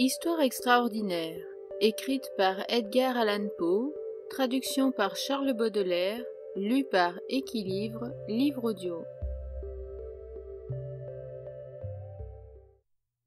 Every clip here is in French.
Histoire extraordinaire, écrite par Edgar Allan Poe, traduction par Charles Baudelaire, lu par Équilibre, livre audio.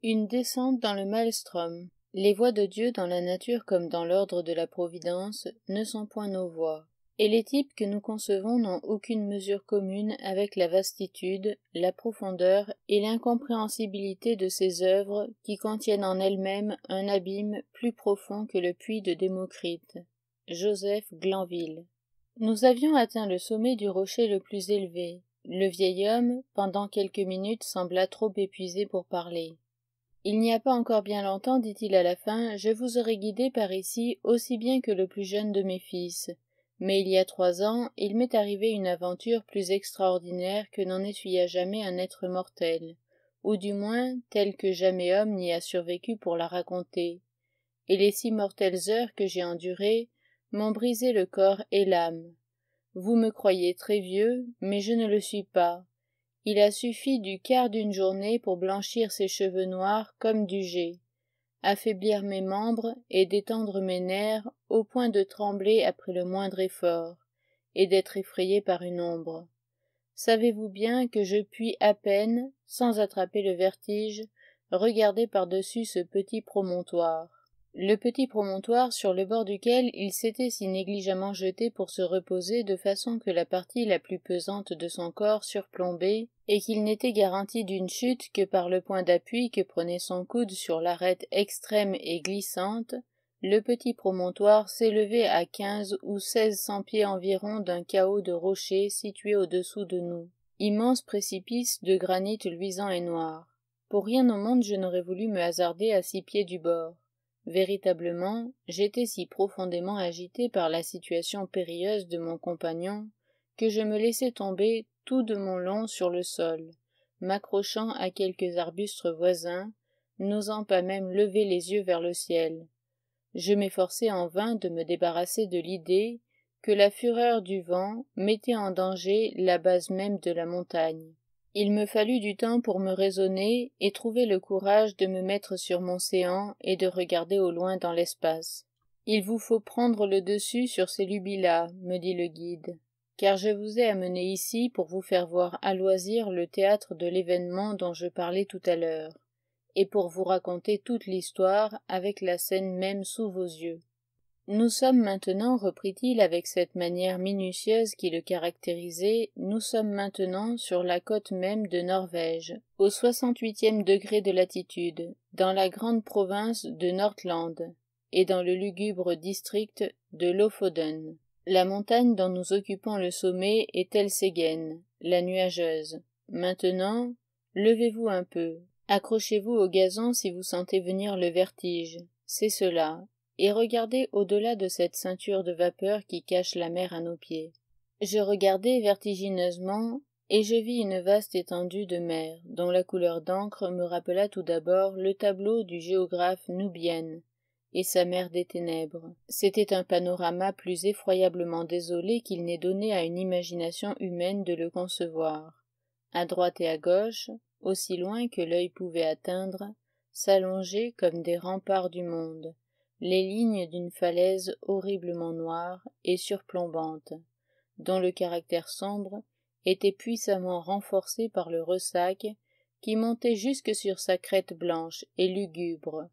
Une descente dans le maelstrom. Les voix de Dieu dans la nature comme dans l'ordre de la providence ne sont point nos voix et les types que nous concevons n'ont aucune mesure commune avec la vastitude, la profondeur et l'incompréhensibilité de ces œuvres qui contiennent en elles-mêmes un abîme plus profond que le puits de Démocrite. Joseph Glanville. Nous avions atteint le sommet du rocher le plus élevé. Le vieil homme, pendant quelques minutes, sembla trop épuisé pour parler. Il n'y a pas encore bien longtemps, dit-il à la fin, je vous aurais guidé par ici aussi bien que le plus jeune de mes fils mais il y a trois ans il m'est arrivé une aventure plus extraordinaire que n'en essuya jamais un être mortel ou du moins telle que jamais homme n'y a survécu pour la raconter et les six mortelles heures que j'ai endurées m'ont brisé le corps et l'âme vous me croyez très vieux mais je ne le suis pas il a suffi du quart d'une journée pour blanchir ses cheveux noirs comme du jet affaiblir mes membres et d'étendre mes nerfs au point de trembler après le moindre effort, et d'être effrayé par une ombre. Savez-vous bien que je puis à peine, sans attraper le vertige, regarder par-dessus ce petit promontoire le petit promontoire sur le bord duquel il s'était si négligemment jeté pour se reposer de façon que la partie la plus pesante de son corps surplombait, et qu'il n'était garanti d'une chute que par le point d'appui que prenait son coude sur l'arête extrême et glissante, le petit promontoire s'élevait à quinze ou seize cents pieds environ d'un chaos de rochers situé au-dessous de nous, immense précipice de granit luisant et noir. Pour rien au monde je n'aurais voulu me hasarder à six pieds du bord Véritablement, j'étais si profondément agité par la situation périlleuse de mon compagnon que je me laissais tomber tout de mon long sur le sol, m'accrochant à quelques arbustes voisins, n'osant pas même lever les yeux vers le ciel. Je m'efforçais en vain de me débarrasser de l'idée que la fureur du vent mettait en danger la base même de la montagne, il me fallut du temps pour me raisonner et trouver le courage de me mettre sur mon séant et de regarder au loin dans l'espace. Il vous faut prendre le dessus sur ces lubies-là, me dit le guide, car je vous ai amené ici pour vous faire voir à loisir le théâtre de l'événement dont je parlais tout à l'heure, et pour vous raconter toute l'histoire avec la scène même sous vos yeux. Nous sommes maintenant, reprit-il avec cette manière minutieuse qui le caractérisait, nous sommes maintenant sur la côte même de Norvège, au soixante-huitième degré de latitude, dans la grande province de Nordland et dans le lugubre district de Lofoden. La montagne dont nous occupons le sommet est Elsegen, la nuageuse. Maintenant, levez-vous un peu, accrochez-vous au gazon si vous sentez venir le vertige. C'est cela, et au-delà de cette ceinture de vapeur qui cache la mer à nos pieds. Je regardai vertigineusement et je vis une vaste étendue de mer dont la couleur d'encre me rappela tout d'abord le tableau du géographe Nubienne et sa mer des ténèbres. C'était un panorama plus effroyablement désolé qu'il n'est donné à une imagination humaine de le concevoir. À droite et à gauche, aussi loin que l'œil pouvait atteindre, s'allongeaient comme des remparts du monde les lignes d'une falaise horriblement noire et surplombante, dont le caractère sombre était puissamment renforcé par le ressac qui montait jusque sur sa crête blanche et lugubre,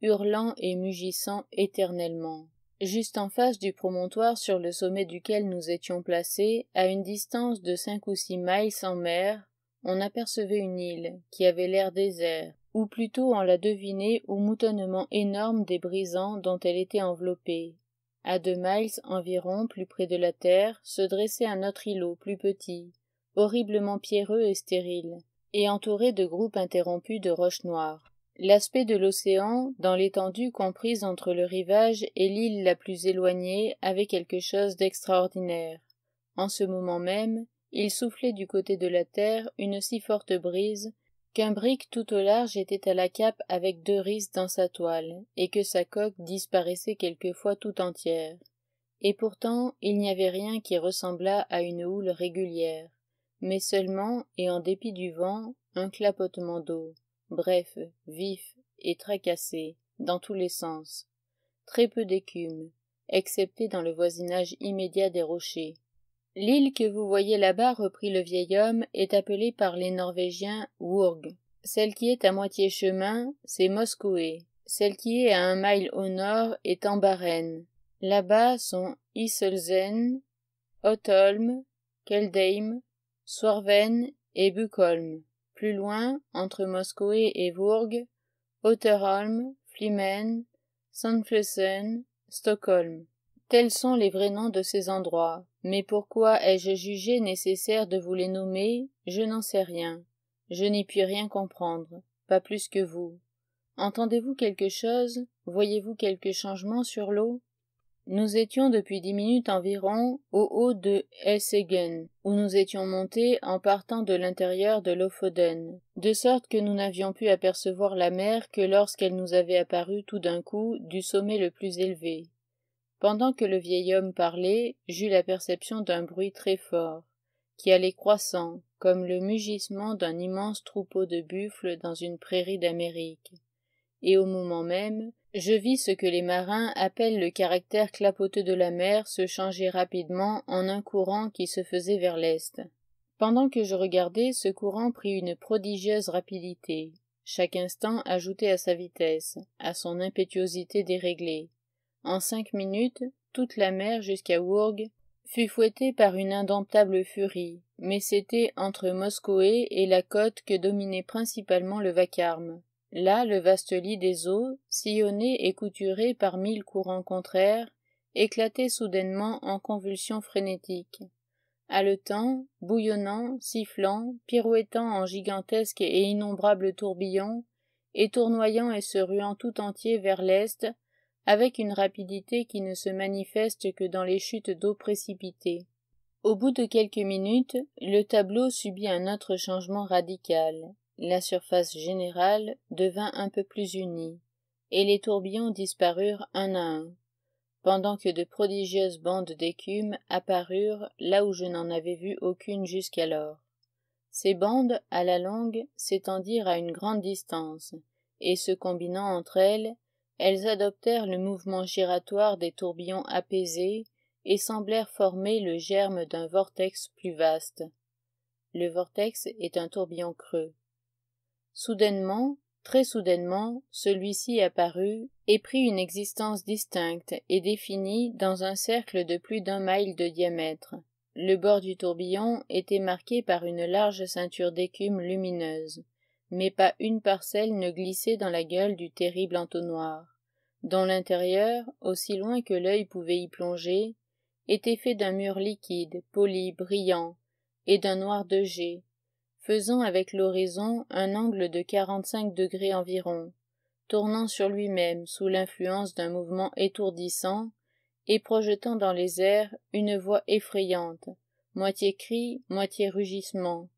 hurlant et mugissant éternellement. Juste en face du promontoire sur le sommet duquel nous étions placés, à une distance de cinq ou six miles sans mer, on apercevait une île qui avait l'air désert, ou plutôt on la devinait au moutonnement énorme des brisants dont elle était enveloppée. À deux miles environ, plus près de la terre, se dressait un autre îlot plus petit, horriblement pierreux et stérile, et entouré de groupes interrompus de roches noires. L'aspect de l'océan, dans l'étendue comprise entre le rivage et l'île la plus éloignée, avait quelque chose d'extraordinaire. En ce moment même, il soufflait du côté de la terre une si forte brise qu'un brick tout au large était à la cape avec deux risses dans sa toile, et que sa coque disparaissait quelquefois tout entière. Et pourtant il n'y avait rien qui ressemblât à une houle régulière, mais seulement, et en dépit du vent, un clapotement d'eau, bref, vif et tracassé, dans tous les sens. Très peu d'écume, excepté dans le voisinage immédiat des rochers, L'île que vous voyez là-bas, reprit le vieil homme, est appelée par les Norvégiens Wurg. Celle qui est à moitié chemin, c'est Moskoué. Celle qui est à un mile au nord est Ambaren. Là-bas sont Isselzen, Otholm, Keldheim, Swarven et Bukholm. Plus loin, entre Moskoué et Wurg, Otterholm, Flimen, Sandflesen, Stockholm. Tels sont les vrais noms de ces endroits, mais pourquoi ai-je jugé nécessaire de vous les nommer Je n'en sais rien. Je n'y puis rien comprendre, pas plus que vous. Entendez-vous quelque chose Voyez-vous quelque changement sur l'eau Nous étions depuis dix minutes environ au haut de Hessegen, où nous étions montés en partant de l'intérieur de Lofoden, de sorte que nous n'avions pu apercevoir la mer que lorsqu'elle nous avait apparu tout d'un coup du sommet le plus élevé. Pendant que le vieil homme parlait, j'eus la perception d'un bruit très fort, qui allait croissant, comme le mugissement d'un immense troupeau de buffles dans une prairie d'Amérique. Et au moment même, je vis ce que les marins appellent le caractère clapoteux de la mer se changer rapidement en un courant qui se faisait vers l'est. Pendant que je regardais, ce courant prit une prodigieuse rapidité. Chaque instant ajouté à sa vitesse, à son impétuosité déréglée. En cinq minutes, toute la mer jusqu'à Wourg fut fouettée par une indomptable furie, mais c'était entre Moscoué et la côte que dominait principalement le vacarme. Là, le vaste lit des eaux, sillonné et couturé par mille courants contraires, éclatait soudainement en convulsions frénétiques. Haletant, bouillonnant, sifflant, pirouettant en gigantesques et innombrables tourbillons, et tournoyant et se ruant tout entier vers l'est, avec une rapidité qui ne se manifeste que dans les chutes d'eau précipitées. Au bout de quelques minutes, le tableau subit un autre changement radical. La surface générale devint un peu plus unie, et les tourbillons disparurent un à un, pendant que de prodigieuses bandes d'écume apparurent là où je n'en avais vu aucune jusqu'alors. Ces bandes, à la longue, s'étendirent à une grande distance, et se combinant entre elles, elles adoptèrent le mouvement giratoire des tourbillons apaisés et semblèrent former le germe d'un vortex plus vaste. Le vortex est un tourbillon creux. Soudainement, très soudainement, celui-ci apparut et prit une existence distincte et définie dans un cercle de plus d'un mile de diamètre. Le bord du tourbillon était marqué par une large ceinture d'écume lumineuse mais pas une parcelle ne glissait dans la gueule du terrible entonnoir, dont l'intérieur, aussi loin que l'œil pouvait y plonger, était fait d'un mur liquide, poli, brillant, et d'un noir de jet, faisant avec l'horizon un angle de quarante-cinq degrés environ, tournant sur lui-même sous l'influence d'un mouvement étourdissant et projetant dans les airs une voix effrayante, moitié cri, moitié rugissement,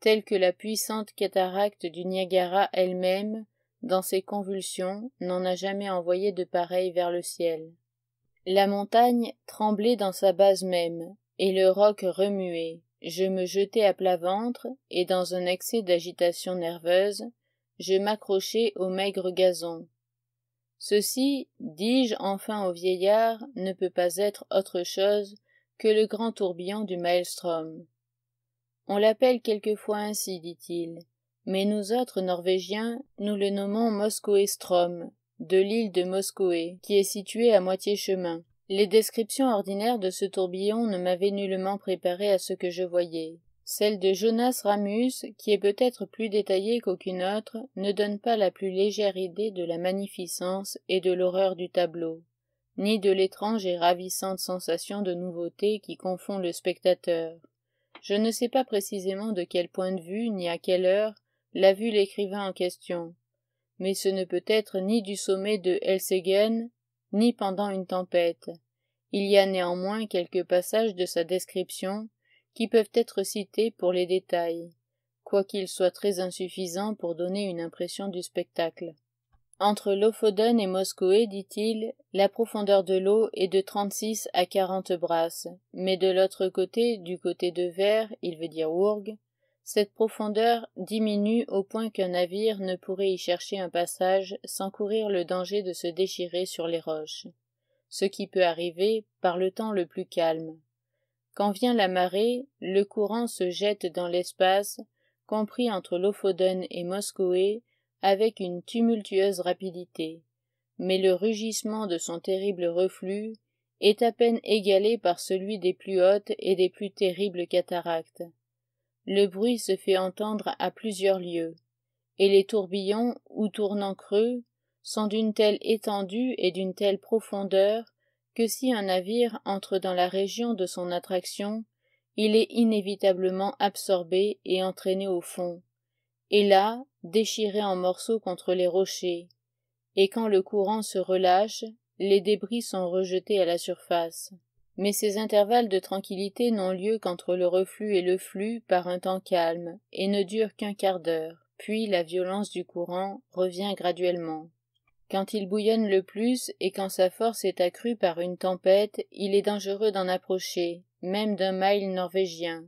telle que la puissante cataracte du Niagara elle-même, dans ses convulsions, n'en a jamais envoyé de pareil vers le ciel. La montagne tremblait dans sa base même, et le roc remuait. Je me jetai à plat ventre, et dans un excès d'agitation nerveuse, je m'accrochai au maigre gazon. Ceci, dis-je enfin au vieillard, ne peut pas être autre chose que le grand tourbillon du maelstrom. On l'appelle quelquefois ainsi, dit-il, mais nous autres Norvégiens, nous le nommons Strom, de l'île de Moskoe, qui est située à moitié chemin. Les descriptions ordinaires de ce tourbillon ne m'avaient nullement préparé à ce que je voyais. Celle de Jonas Ramus, qui est peut-être plus détaillée qu'aucune autre, ne donne pas la plus légère idée de la magnificence et de l'horreur du tableau, ni de l'étrange et ravissante sensation de nouveauté qui confond le spectateur. Je ne sais pas précisément de quel point de vue ni à quelle heure l'a vu l'écrivain en question, mais ce ne peut être ni du sommet de Helsegen, ni pendant une tempête. Il y a néanmoins quelques passages de sa description qui peuvent être cités pour les détails, quoiqu'ils soient très insuffisants pour donner une impression du spectacle. Entre Lofoden et Moscoué, dit-il, la profondeur de l'eau est de trente-six à quarante brasses, mais de l'autre côté, du côté de Vers, il veut dire Ourg, cette profondeur diminue au point qu'un navire ne pourrait y chercher un passage sans courir le danger de se déchirer sur les roches, ce qui peut arriver par le temps le plus calme. Quand vient la marée, le courant se jette dans l'espace, compris entre Lofoden et Moscoué, avec une tumultueuse rapidité, mais le rugissement de son terrible reflux est à peine égalé par celui des plus hautes et des plus terribles cataractes. Le bruit se fait entendre à plusieurs lieues, et les tourbillons ou tournants creux sont d'une telle étendue et d'une telle profondeur que si un navire entre dans la région de son attraction, il est inévitablement absorbé et entraîné au fond. Et là, déchiré en morceaux contre les rochers, et quand le courant se relâche, les débris sont rejetés à la surface. Mais ces intervalles de tranquillité n'ont lieu qu'entre le reflux et le flux par un temps calme, et ne durent qu'un quart d'heure, puis la violence du courant revient graduellement. Quand il bouillonne le plus et quand sa force est accrue par une tempête, il est dangereux d'en approcher, même d'un mile norvégien,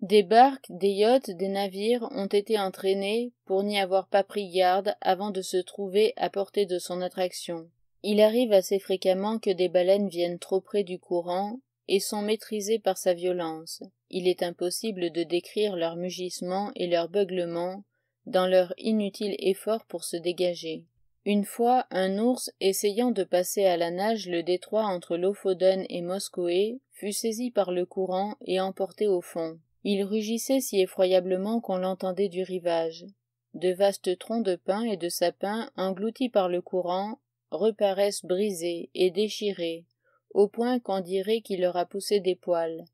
des barques, des yachts, des navires ont été entraînés pour n'y avoir pas pris garde avant de se trouver à portée de son attraction. Il arrive assez fréquemment que des baleines viennent trop près du courant et sont maîtrisées par sa violence. Il est impossible de décrire leurs mugissements et leurs beuglements dans leur inutile effort pour se dégager. Une fois, un ours essayant de passer à la nage le détroit entre Lofoden et Moskoe fut saisi par le courant et emporté au fond. Il rugissait si effroyablement qu'on l'entendait du rivage. De vastes troncs de pins et de sapins, engloutis par le courant, reparaissent brisés et déchirés, au point qu'on dirait qu'il leur a poussé des poils.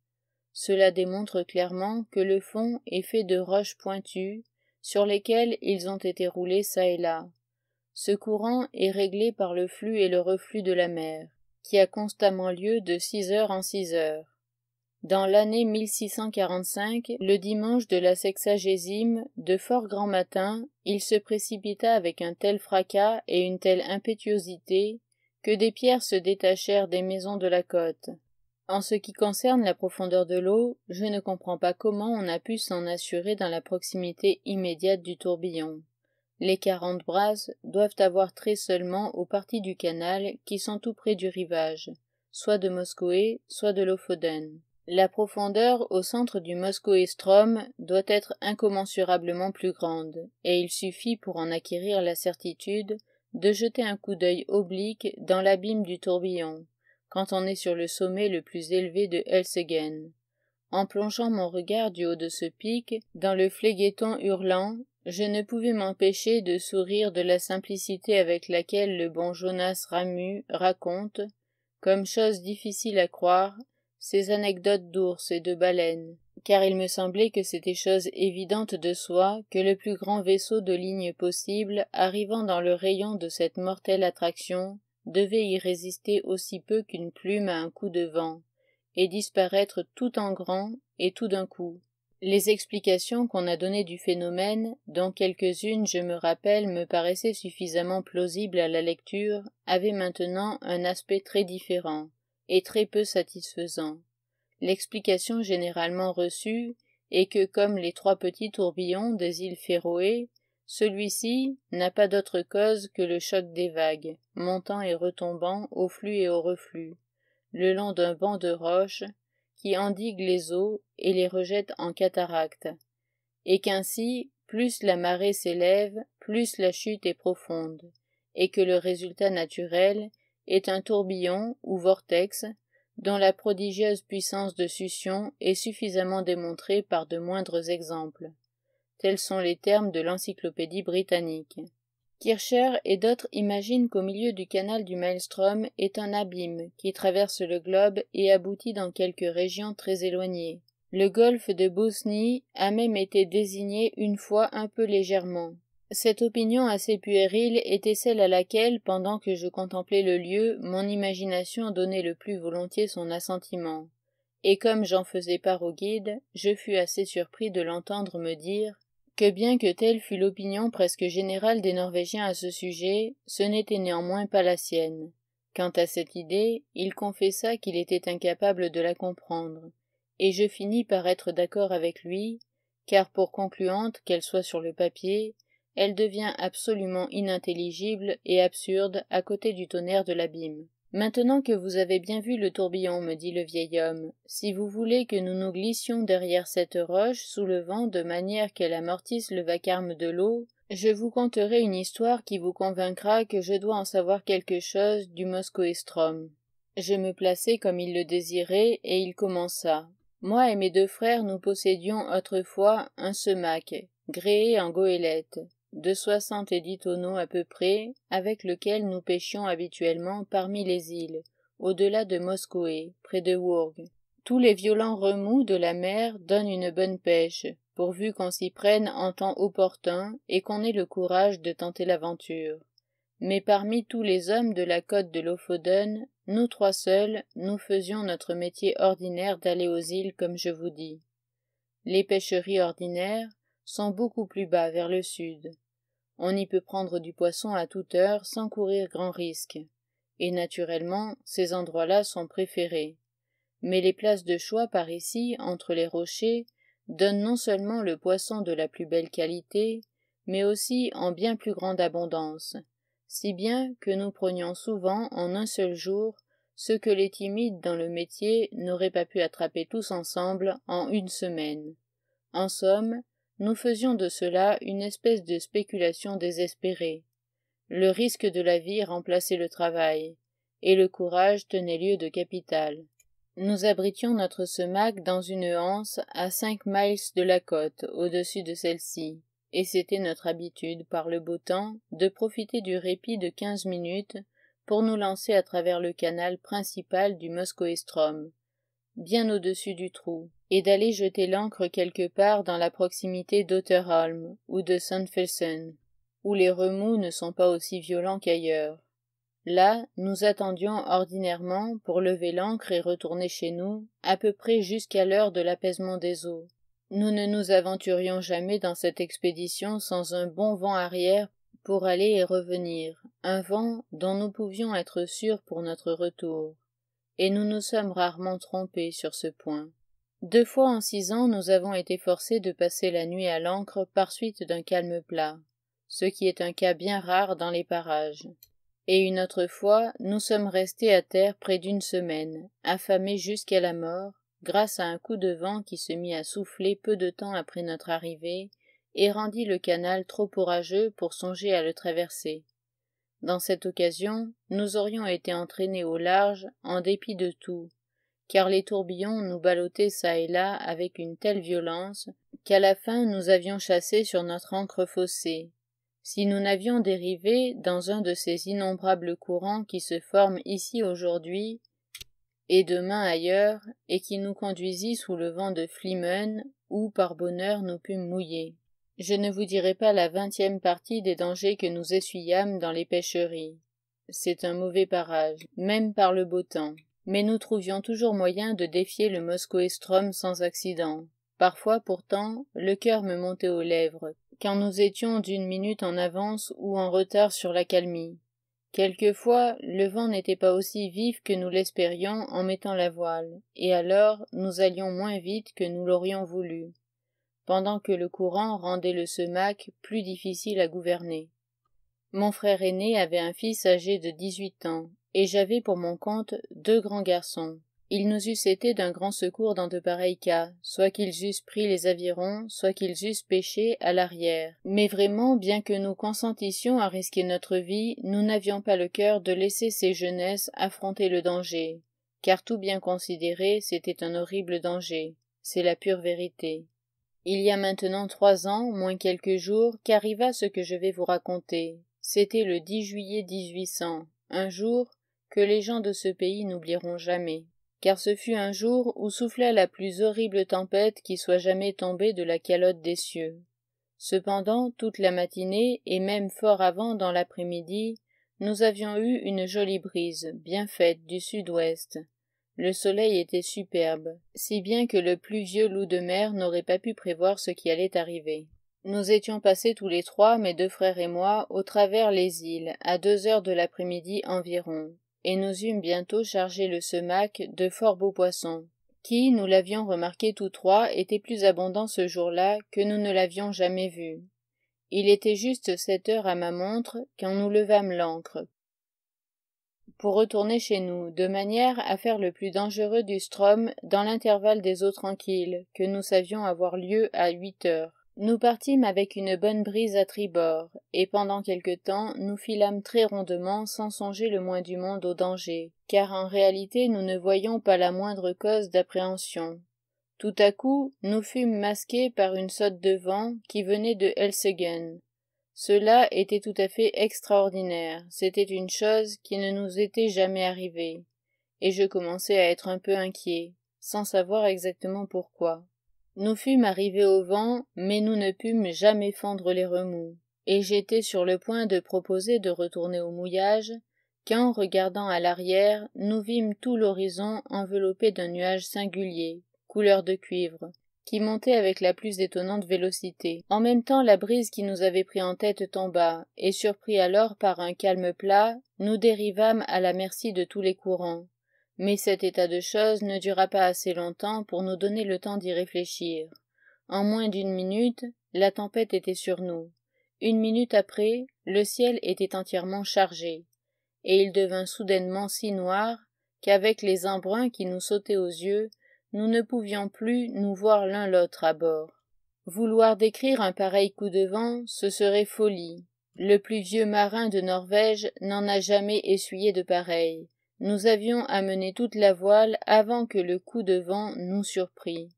Cela démontre clairement que le fond est fait de roches pointues, sur lesquelles ils ont été roulés çà et là. Ce courant est réglé par le flux et le reflux de la mer, qui a constamment lieu de six heures en six heures. Dans l'année 1645, le dimanche de la sexagésime, de fort grand matin, il se précipita avec un tel fracas et une telle impétuosité que des pierres se détachèrent des maisons de la côte. En ce qui concerne la profondeur de l'eau, je ne comprends pas comment on a pu s'en assurer dans la proximité immédiate du tourbillon. Les quarante brasses doivent avoir trait seulement aux parties du canal qui sont tout près du rivage, soit de Moscoué, soit de Lofoden. La profondeur au centre du Estrom doit être incommensurablement plus grande, et il suffit pour en acquérir la certitude de jeter un coup d'œil oblique dans l'abîme du tourbillon, quand on est sur le sommet le plus élevé de Helsegen. En plongeant mon regard du haut de ce pic, dans le flégueton hurlant, je ne pouvais m'empêcher de sourire de la simplicité avec laquelle le bon Jonas Ramu raconte, comme chose difficile à croire, ces anecdotes d'ours et de baleines, car il me semblait que c'était chose évidente de soi que le plus grand vaisseau de ligne possible, arrivant dans le rayon de cette mortelle attraction, devait y résister aussi peu qu'une plume à un coup de vent, et disparaître tout en grand et tout d'un coup. Les explications qu'on a données du phénomène, dont quelques-unes, je me rappelle, me paraissaient suffisamment plausibles à la lecture, avaient maintenant un aspect très différent est très peu satisfaisant. L'explication généralement reçue est que comme les trois petits tourbillons des îles Féroé, celui-ci n'a pas d'autre cause que le choc des vagues, montant et retombant au flux et au reflux, le long d'un banc de roches qui endiguent les eaux et les rejette en cataracte, et qu'ainsi plus la marée s'élève, plus la chute est profonde, et que le résultat naturel est un tourbillon ou vortex dont la prodigieuse puissance de succion est suffisamment démontrée par de moindres exemples. Tels sont les termes de l'encyclopédie britannique. Kircher et d'autres imaginent qu'au milieu du canal du Maelstrom est un abîme qui traverse le globe et aboutit dans quelques régions très éloignées. Le golfe de Bosnie a même été désigné une fois un peu légèrement, cette opinion assez puérile était celle à laquelle, pendant que je contemplais le lieu, mon imagination donnait le plus volontiers son assentiment. Et comme j'en faisais part au guide, je fus assez surpris de l'entendre me dire que bien que telle fût l'opinion presque générale des Norvégiens à ce sujet, ce n'était néanmoins pas la sienne. Quant à cette idée, il confessa qu'il était incapable de la comprendre, et je finis par être d'accord avec lui, car pour concluante qu'elle soit sur le papier, elle devient absolument inintelligible et absurde à côté du tonnerre de l'abîme. Maintenant que vous avez bien vu le tourbillon, me dit le vieil homme, si vous voulez que nous nous glissions derrière cette roche sous le vent de manière qu'elle amortisse le vacarme de l'eau, je vous conterai une histoire qui vous convaincra que je dois en savoir quelque chose du moskoestrom Je me plaçai comme il le désirait, et il commença. Moi et mes deux frères nous possédions autrefois un semac, gréé en goélette de soixante-dix et tonneaux à peu près, avec lequel nous pêchions habituellement parmi les îles, au-delà de Moscoué, près de Wourg. Tous les violents remous de la mer donnent une bonne pêche, pourvu qu'on s'y prenne en temps opportun et qu'on ait le courage de tenter l'aventure. Mais parmi tous les hommes de la côte de Lofoden, nous trois seuls, nous faisions notre métier ordinaire d'aller aux îles comme je vous dis. Les pêcheries ordinaires sont beaucoup plus bas vers le sud. On y peut prendre du poisson à toute heure sans courir grand risque. Et naturellement, ces endroits-là sont préférés. Mais les places de choix par ici, entre les rochers, donnent non seulement le poisson de la plus belle qualité, mais aussi en bien plus grande abondance, si bien que nous prenions souvent en un seul jour ce que les timides dans le métier n'auraient pas pu attraper tous ensemble en une semaine. En somme, nous faisions de cela une espèce de spéculation désespérée. Le risque de la vie remplaçait le travail, et le courage tenait lieu de capital. Nous abritions notre semac dans une anse à cinq miles de la côte, au-dessus de celle-ci, et c'était notre habitude, par le beau temps, de profiter du répit de quinze minutes pour nous lancer à travers le canal principal du Moscoestrom, bien au-dessus du trou, et d'aller jeter l'ancre quelque part dans la proximité d'Otterholm ou de Sandfelsen, où les remous ne sont pas aussi violents qu'ailleurs. Là, nous attendions ordinairement, pour lever l'ancre et retourner chez nous, à peu près jusqu'à l'heure de l'apaisement des eaux. Nous ne nous aventurions jamais dans cette expédition sans un bon vent arrière pour aller et revenir, un vent dont nous pouvions être sûrs pour notre retour, et nous nous sommes rarement trompés sur ce point. Deux fois en six ans, nous avons été forcés de passer la nuit à l'ancre par suite d'un calme plat, ce qui est un cas bien rare dans les parages. Et une autre fois, nous sommes restés à terre près d'une semaine, affamés jusqu'à la mort, grâce à un coup de vent qui se mit à souffler peu de temps après notre arrivée et rendit le canal trop orageux pour songer à le traverser. Dans cette occasion, nous aurions été entraînés au large en dépit de tout, car les tourbillons nous ballottaient çà et là avec une telle violence qu'à la fin nous avions chassé sur notre ancre faussée. Si nous n'avions dérivé dans un de ces innombrables courants qui se forment ici aujourd'hui et demain ailleurs, et qui nous conduisit sous le vent de Flimen, où par bonheur nous pûmes mouiller. Je ne vous dirai pas la vingtième partie des dangers que nous essuyâmes dans les pêcheries. C'est un mauvais parage, même par le beau temps mais nous trouvions toujours moyen de défier le Strom sans accident. Parfois, pourtant, le cœur me montait aux lèvres, quand nous étions d'une minute en avance ou en retard sur la calmie. Quelquefois, le vent n'était pas aussi vif que nous l'espérions en mettant la voile, et alors nous allions moins vite que nous l'aurions voulu, pendant que le courant rendait le semac plus difficile à gouverner. Mon frère aîné avait un fils âgé de dix-huit ans, et j'avais pour mon compte deux grands garçons. Ils nous eussent été d'un grand secours dans de pareils cas, soit qu'ils eussent pris les avirons, soit qu'ils eussent pêché à l'arrière. Mais vraiment, bien que nous consentissions à risquer notre vie, nous n'avions pas le cœur de laisser ces jeunesses affronter le danger, car tout bien considéré, c'était un horrible danger. C'est la pure vérité. Il y a maintenant trois ans, moins quelques jours, qu'arriva ce que je vais vous raconter. C'était le 10 juillet 1800. Un jour, que les gens de ce pays n'oublieront jamais, car ce fut un jour où souffla la plus horrible tempête qui soit jamais tombée de la calotte des cieux. Cependant, toute la matinée, et même fort avant dans l'après-midi, nous avions eu une jolie brise, bien faite, du sud-ouest. Le soleil était superbe, si bien que le plus vieux loup de mer n'aurait pas pu prévoir ce qui allait arriver. Nous étions passés tous les trois, mes deux frères et moi, au travers les îles, à deux heures de l'après-midi environ et nous eûmes bientôt chargé le semac de fort beaux poissons, qui, nous l'avions remarqué tous trois, étaient plus abondants ce jour-là que nous ne l'avions jamais vu. Il était juste sept heures à ma montre quand nous levâmes l'ancre. Pour retourner chez nous, de manière à faire le plus dangereux du strom dans l'intervalle des eaux tranquilles, que nous savions avoir lieu à huit heures. Nous partîmes avec une bonne brise à tribord, et pendant quelque temps nous filâmes très rondement sans songer le moins du monde au danger, car en réalité nous ne voyions pas la moindre cause d'appréhension. Tout à coup nous fûmes masqués par une sotte de vent qui venait de Helsegen. Cela était tout à fait extraordinaire, c'était une chose qui ne nous était jamais arrivée, et je commençais à être un peu inquiet, sans savoir exactement pourquoi. Nous fûmes arrivés au vent, mais nous ne pûmes jamais fendre les remous, et j'étais sur le point de proposer de retourner au mouillage, qu'en regardant à l'arrière, nous vîmes tout l'horizon enveloppé d'un nuage singulier, couleur de cuivre, qui montait avec la plus étonnante vélocité. En même temps la brise qui nous avait pris en tête tomba, et surpris alors par un calme plat, nous dérivâmes à la merci de tous les courants. Mais cet état de choses ne dura pas assez longtemps pour nous donner le temps d'y réfléchir. En moins d'une minute, la tempête était sur nous. Une minute après, le ciel était entièrement chargé, et il devint soudainement si noir qu'avec les embruns qui nous sautaient aux yeux, nous ne pouvions plus nous voir l'un l'autre à bord. Vouloir décrire un pareil coup de vent, ce serait folie. Le plus vieux marin de Norvège n'en a jamais essuyé de pareil. Nous avions amené toute la voile avant que le coup de vent nous surprît.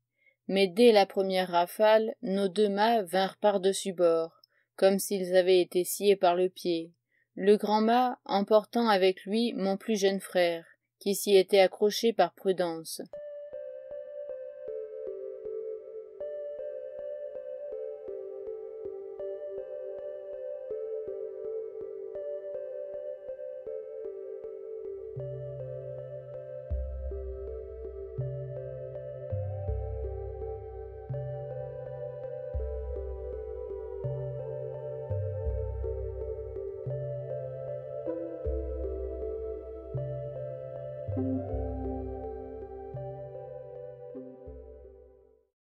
Mais dès la première rafale, nos deux mâts vinrent par-dessus bord, comme s'ils avaient été sciés par le pied. Le grand mât emportant avec lui mon plus jeune frère, qui s'y était accroché par prudence.